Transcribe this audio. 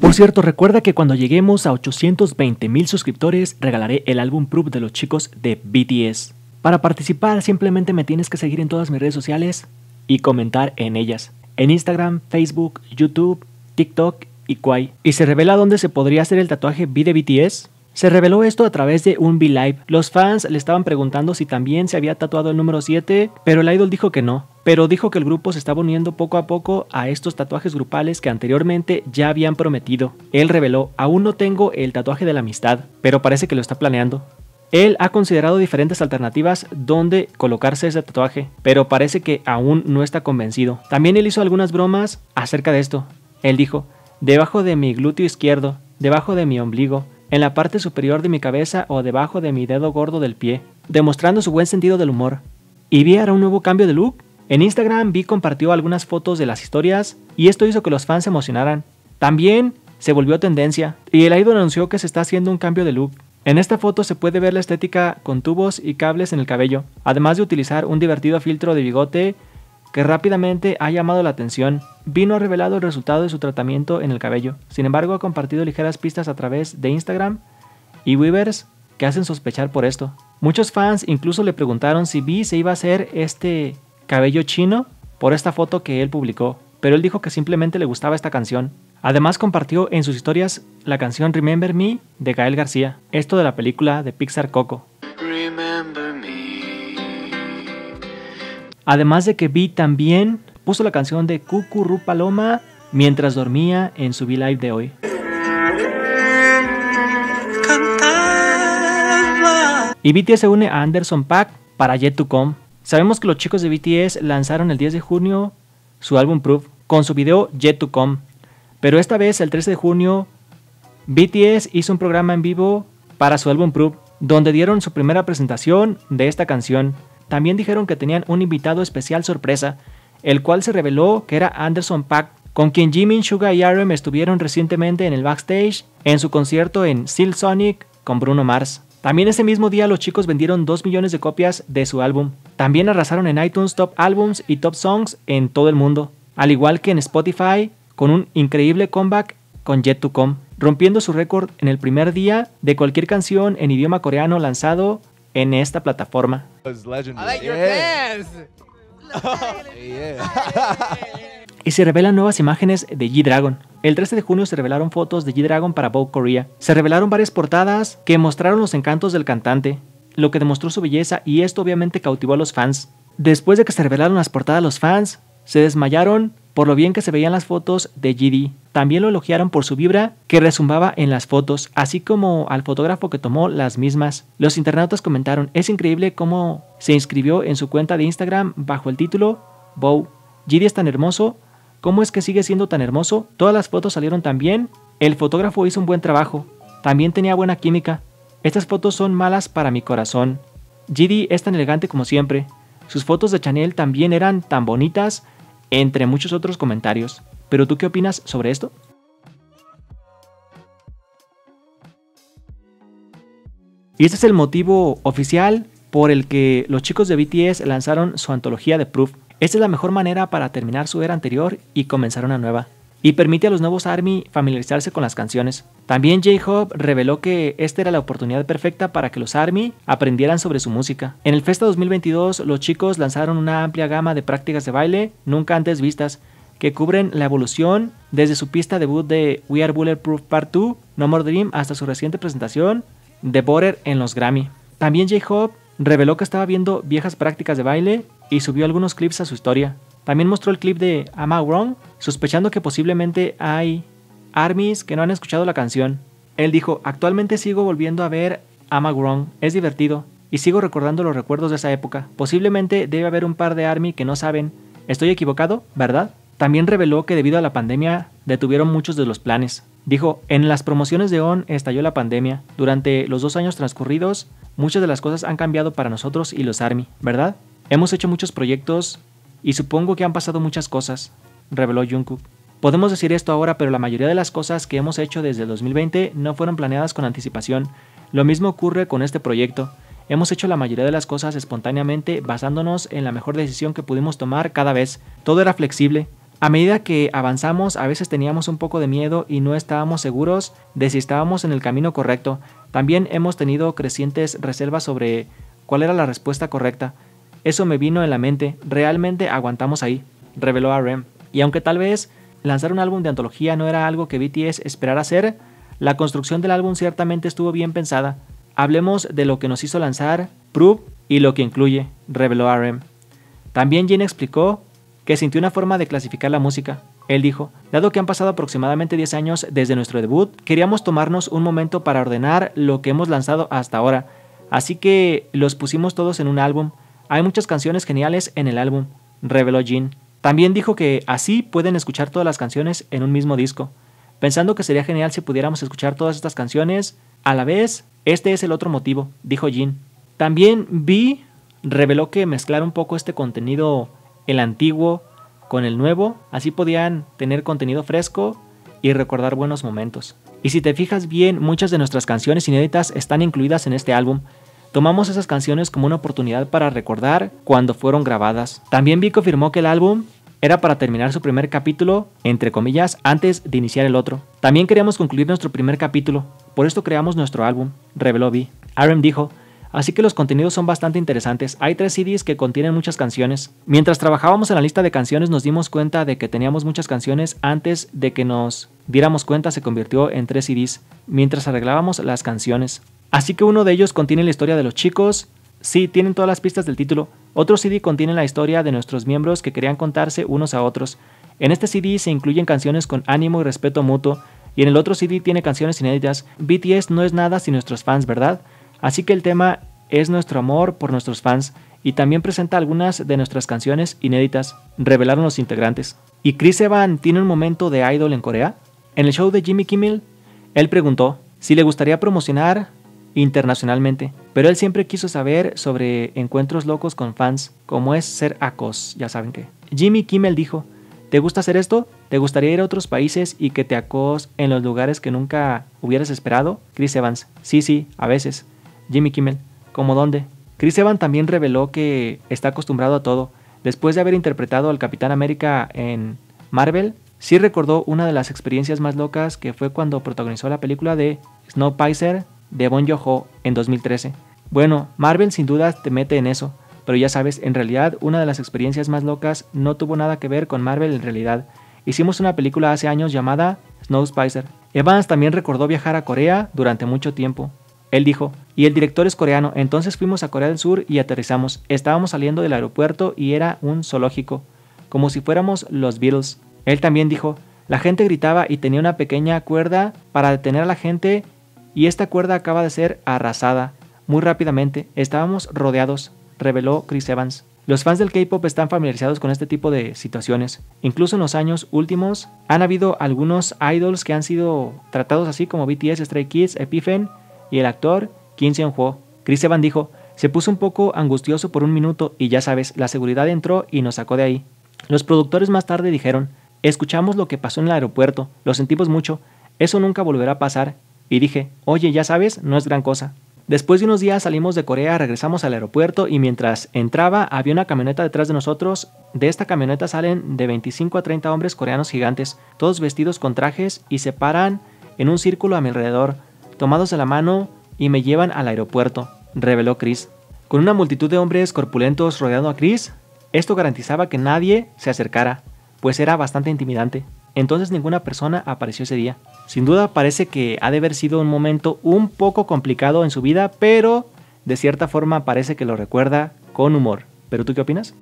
Por cierto, recuerda que cuando lleguemos a 820 mil suscriptores regalaré el álbum Proof de los chicos de BTS. Para participar simplemente me tienes que seguir en todas mis redes sociales y comentar en ellas. En Instagram, Facebook, YouTube, TikTok y Kwai. ¿Y se revela dónde se podría hacer el tatuaje B de BTS? Se reveló esto a través de un V-Live. Los fans le estaban preguntando si también se había tatuado el número 7, pero el idol dijo que no. Pero dijo que el grupo se estaba uniendo poco a poco a estos tatuajes grupales que anteriormente ya habían prometido. Él reveló, aún no tengo el tatuaje de la amistad, pero parece que lo está planeando. Él ha considerado diferentes alternativas donde colocarse ese tatuaje, pero parece que aún no está convencido. También él hizo algunas bromas acerca de esto. Él dijo, debajo de mi glúteo izquierdo, debajo de mi ombligo, en la parte superior de mi cabeza o debajo de mi dedo gordo del pie, demostrando su buen sentido del humor. ¿Y vi hará un nuevo cambio de look? En Instagram Vi compartió algunas fotos de las historias y esto hizo que los fans se emocionaran. También se volvió tendencia y el idol anunció que se está haciendo un cambio de look. En esta foto se puede ver la estética con tubos y cables en el cabello, además de utilizar un divertido filtro de bigote que rápidamente ha llamado la atención. Vino ha revelado el resultado de su tratamiento en el cabello, sin embargo ha compartido ligeras pistas a través de Instagram y Weavers que hacen sospechar por esto. Muchos fans incluso le preguntaron si vi se iba a hacer este cabello chino por esta foto que él publicó, pero él dijo que simplemente le gustaba esta canción. Además compartió en sus historias la canción Remember Me de Gael García, esto de la película de Pixar Coco. Además de que Vi también puso la canción de Cucurru Paloma mientras dormía en su V-Live de hoy. Y BTS se une a Anderson Pack para Yet to Come. Sabemos que los chicos de BTS lanzaron el 10 de junio su álbum Proof con su video Yet to Come. Pero esta vez, el 13 de junio, BTS hizo un programa en vivo para su álbum Proof, donde dieron su primera presentación de esta canción. También dijeron que tenían un invitado especial sorpresa, el cual se reveló que era Anderson Pack, con quien Jimin, Suga y RM estuvieron recientemente en el backstage en su concierto en Seal Sonic con Bruno Mars. También ese mismo día los chicos vendieron 2 millones de copias de su álbum. También arrasaron en iTunes Top Albums y Top Songs en todo el mundo, al igual que en Spotify con un increíble comeback con Jet to Come, rompiendo su récord en el primer día de cualquier canción en idioma coreano lanzado en esta plataforma. y se revelan nuevas imágenes de G-Dragon. El 13 de junio se revelaron fotos de G-Dragon para Vogue Korea. Se revelaron varias portadas que mostraron los encantos del cantante, lo que demostró su belleza y esto obviamente cautivó a los fans. Después de que se revelaron las portadas, los fans se desmayaron por lo bien que se veían las fotos de GD. También lo elogiaron por su vibra que resumbaba en las fotos, así como al fotógrafo que tomó las mismas. Los internautas comentaron, es increíble cómo se inscribió en su cuenta de Instagram bajo el título Bow. GD es tan hermoso, ¿cómo es que sigue siendo tan hermoso? Todas las fotos salieron tan bien, el fotógrafo hizo un buen trabajo, también tenía buena química. Estas fotos son malas para mi corazón. GD es tan elegante como siempre. Sus fotos de Chanel también eran tan bonitas entre muchos otros comentarios. ¿Pero tú qué opinas sobre esto? Y este es el motivo oficial por el que los chicos de BTS lanzaron su antología de Proof. Esta es la mejor manera para terminar su era anterior y comenzar una nueva y permite a los nuevos ARMY familiarizarse con las canciones. También J-Hope reveló que esta era la oportunidad perfecta para que los ARMY aprendieran sobre su música. En el Festa 2022, los chicos lanzaron una amplia gama de prácticas de baile nunca antes vistas, que cubren la evolución desde su pista debut de We Are Bulletproof Part 2, No More Dream, hasta su reciente presentación de Border en los Grammy. También J-Hope reveló que estaba viendo viejas prácticas de baile y subió algunos clips a su historia. También mostró el clip de Ama sospechando que posiblemente hay armies que no han escuchado la canción. Él dijo, actualmente sigo volviendo a ver Ama es divertido, y sigo recordando los recuerdos de esa época. Posiblemente debe haber un par de army que no saben. ¿Estoy equivocado? ¿Verdad? También reveló que debido a la pandemia detuvieron muchos de los planes. Dijo, en las promociones de ON estalló la pandemia. Durante los dos años transcurridos, muchas de las cosas han cambiado para nosotros y los ARMY, ¿verdad? Hemos hecho muchos proyectos y supongo que han pasado muchas cosas, reveló Jungkook. Podemos decir esto ahora, pero la mayoría de las cosas que hemos hecho desde 2020 no fueron planeadas con anticipación. Lo mismo ocurre con este proyecto. Hemos hecho la mayoría de las cosas espontáneamente basándonos en la mejor decisión que pudimos tomar cada vez. Todo era flexible. A medida que avanzamos a veces teníamos un poco de miedo y no estábamos seguros de si estábamos en el camino correcto. También hemos tenido crecientes reservas sobre cuál era la respuesta correcta. Eso me vino en la mente, realmente aguantamos ahí, reveló a Y aunque tal vez lanzar un álbum de antología no era algo que BTS esperara hacer, la construcción del álbum ciertamente estuvo bien pensada. Hablemos de lo que nos hizo lanzar, Proof y lo que incluye, reveló RM. También Jin explicó que sintió una forma de clasificar la música. Él dijo, dado que han pasado aproximadamente 10 años desde nuestro debut, queríamos tomarnos un momento para ordenar lo que hemos lanzado hasta ahora, así que los pusimos todos en un álbum, hay muchas canciones geniales en el álbum, reveló Jean. También dijo que así pueden escuchar todas las canciones en un mismo disco. Pensando que sería genial si pudiéramos escuchar todas estas canciones a la vez, este es el otro motivo, dijo Jean. También vi, reveló que mezclar un poco este contenido, el antiguo, con el nuevo, así podían tener contenido fresco y recordar buenos momentos. Y si te fijas bien, muchas de nuestras canciones inéditas están incluidas en este álbum, Tomamos esas canciones como una oportunidad para recordar cuando fueron grabadas. También Vico afirmó que el álbum era para terminar su primer capítulo, entre comillas, antes de iniciar el otro. También queríamos concluir nuestro primer capítulo, por esto creamos nuestro álbum, reveló Bee. Aaron dijo, así que los contenidos son bastante interesantes. Hay tres CDs que contienen muchas canciones. Mientras trabajábamos en la lista de canciones nos dimos cuenta de que teníamos muchas canciones antes de que nos diéramos cuenta se convirtió en tres CDs mientras arreglábamos las canciones. Así que uno de ellos contiene la historia de los chicos, sí, tienen todas las pistas del título. Otro CD contiene la historia de nuestros miembros que querían contarse unos a otros. En este CD se incluyen canciones con ánimo y respeto mutuo, y en el otro CD tiene canciones inéditas. BTS no es nada sin nuestros fans, ¿verdad? Así que el tema es nuestro amor por nuestros fans y también presenta algunas de nuestras canciones inéditas, revelaron los integrantes. ¿Y Chris Evans tiene un momento de idol en Corea? En el show de Jimmy Kimmel, él preguntó si le gustaría promocionar internacionalmente, pero él siempre quiso saber sobre encuentros locos con fans, como es ser acos, ya saben qué. Jimmy Kimmel dijo, ¿te gusta hacer esto? ¿Te gustaría ir a otros países y que te acos en los lugares que nunca hubieras esperado? Chris Evans, sí, sí, a veces. Jimmy Kimmel, ¿cómo dónde? Chris Evans también reveló que está acostumbrado a todo. Después de haber interpretado al Capitán América en Marvel, sí recordó una de las experiencias más locas que fue cuando protagonizó la película de Snowpiercer de Bon Joho en 2013. Bueno, Marvel sin duda te mete en eso, pero ya sabes, en realidad una de las experiencias más locas no tuvo nada que ver con Marvel en realidad. Hicimos una película hace años llamada Snow Spicer. Evans también recordó viajar a Corea durante mucho tiempo. Él dijo, y el director es coreano, entonces fuimos a Corea del Sur y aterrizamos. Estábamos saliendo del aeropuerto y era un zoológico, como si fuéramos los Beatles. Él también dijo, la gente gritaba y tenía una pequeña cuerda para detener a la gente y esta cuerda acaba de ser arrasada. Muy rápidamente, estábamos rodeados, reveló Chris Evans. Los fans del K-pop están familiarizados con este tipo de situaciones. Incluso en los años últimos han habido algunos idols que han sido tratados así como BTS, Stray Kids, Epifen y el actor Kim Seon-ho. Chris Evans dijo, se puso un poco angustioso por un minuto y ya sabes, la seguridad entró y nos sacó de ahí. Los productores más tarde dijeron, escuchamos lo que pasó en el aeropuerto, lo sentimos mucho, eso nunca volverá a pasar, y dije, oye, ya sabes, no es gran cosa. Después de unos días salimos de Corea, regresamos al aeropuerto y mientras entraba había una camioneta detrás de nosotros. De esta camioneta salen de 25 a 30 hombres coreanos gigantes, todos vestidos con trajes y se paran en un círculo a mi alrededor, tomados de la mano y me llevan al aeropuerto, reveló Chris. Con una multitud de hombres corpulentos rodeando a Chris, esto garantizaba que nadie se acercara, pues era bastante intimidante. Entonces ninguna persona apareció ese día. Sin duda parece que ha de haber sido un momento un poco complicado en su vida, pero de cierta forma parece que lo recuerda con humor. ¿Pero tú qué opinas?